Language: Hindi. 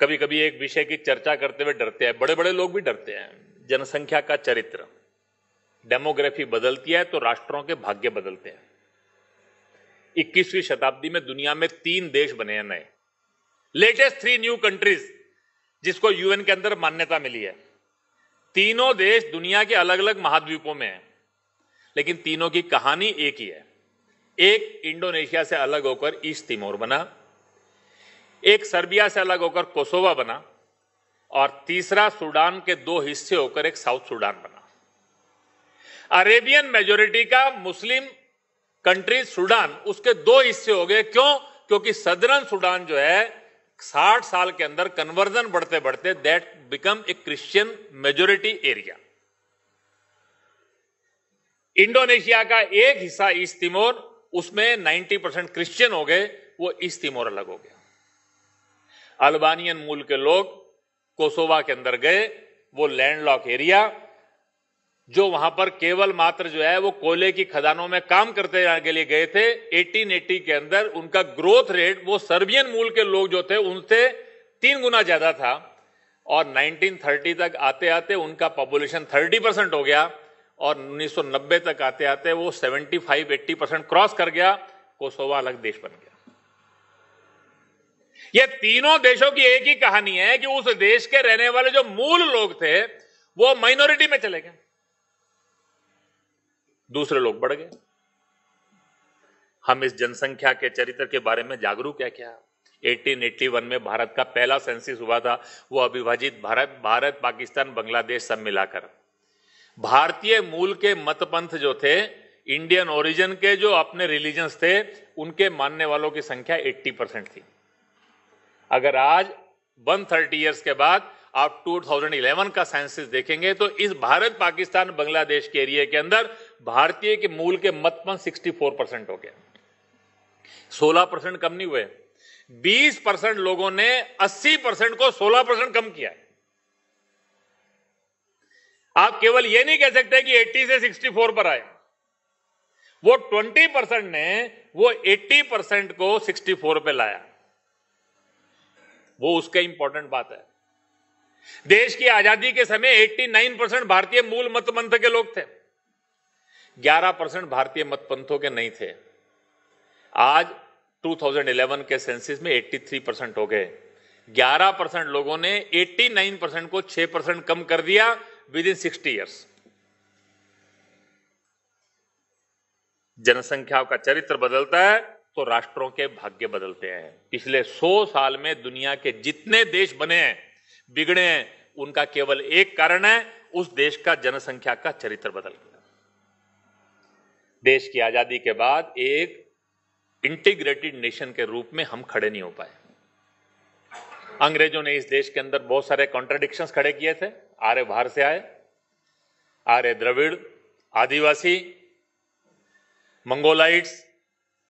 कभी कभी एक विषय की चर्चा करते हुए डरते हैं बड़े बड़े लोग भी डरते हैं जनसंख्या का चरित्र डेमोग्राफी बदलती है तो राष्ट्रों के भाग्य बदलते हैं 21वीं शताब्दी में दुनिया में तीन देश बने हैं नए लेटेस्ट थ्री न्यू कंट्रीज जिसको यूएन के अंदर मान्यता मिली है तीनों देश दुनिया के अलग अलग महाद्वीपों में हैं लेकिन तीनों की कहानी एक ही है एक इंडोनेशिया से अलग होकर ईस्ट तिमोर बना एक सर्बिया से अलग होकर कोसोवा बना और तीसरा सूडान के दो हिस्से होकर एक साउथ सूडान बना अरेबियन मेजोरिटी का मुस्लिम कंट्री सूडान उसके दो हिस्से हो गए क्यों क्योंकि सदरन सूडान जो है 60 साल के अंदर कन्वर्जन बढ़ते बढ़ते that become a Christian majority area Indonesia का एक हिस्सा ईस्ट तिमोर उसमें 90 परसेंट क्रिश्चियन हो गए वो ईस्ट तिमोर अलग हो गया अल्बानियन मूल के लोग कोसोवा के अंदर गए वो लैंडलॉक एरिया जो वहां पर केवल मात्र जो है वो कोयले की खदानों में काम करते के लिए गए थे 1880 के अंदर उनका ग्रोथ रेट वो सर्बियन मूल के लोग जो थे उनसे तीन गुना ज्यादा था और 1930 तक आते आते उनका पॉपुलेशन 30 परसेंट हो गया और 1990 तक आते आते वो 75-80 परसेंट क्रॉस कर गया कोसोवा अलग देश बन गया ये तीनों देशों की एक ही कहानी है कि उस देश के रहने वाले जो मूल लोग थे वो माइनॉरिटी में चले गए दूसरे लोग बढ़ गए हम इस जनसंख्या के चरित्र के बारे में जागरूक क्या क्या 1881 में भारत का पहला सेंसिस हुआ था वो अविभाजित भारत भारत पाकिस्तान बांग्लादेश सब मिलाकर भारतीय मूल के मतपंथ जो थे इंडियन ओरिजिन के जो अपने रिलीजन्स थे उनके मानने वालों की संख्या 80 परसेंट थी अगर आज वन थर्टी ईयर्स के बाद आप 2011 का सेंसिस देखेंगे तो इस भारत पाकिस्तान बांग्लादेश के एरिया के अंदर भारतीय के मूल के मतपन 64 परसेंट हो गए 16 परसेंट कम नहीं हुए 20 परसेंट लोगों ने 80 परसेंट को 16 परसेंट कम किया आप केवल यह नहीं कह सकते कि 80 से 64 पर आए वो 20 परसेंट ने वो 80 परसेंट को 64 पे लाया वो उसका इंपॉर्टेंट बात है देश की आजादी के समय 89 परसेंट भारतीय मूल मत पंथ के लोग थे 11 परसेंट भारतीय मत पंथों के नहीं थे आज 2011 के सेंसिस में 83 परसेंट हो गए 11 परसेंट लोगों ने 89 परसेंट को 6 परसेंट कम कर दिया विद इन सिक्सटी ईयर्स जनसंख्या का चरित्र बदलता है तो राष्ट्रों के भाग्य बदलते हैं पिछले 100 साल में दुनिया के जितने देश बने हैं बिगड़े हैं उनका केवल एक कारण है उस देश का जनसंख्या का चरित्र बदल गया देश की आजादी के बाद एक इंटीग्रेटेड नेशन के रूप में हम खड़े नहीं हो पाए अंग्रेजों ने इस देश के अंदर बहुत सारे कॉन्ट्रेडिक्शन खड़े किए थे आर्य बाहर से आए आर्य द्रविड़ आदिवासी मंगोलाइट्स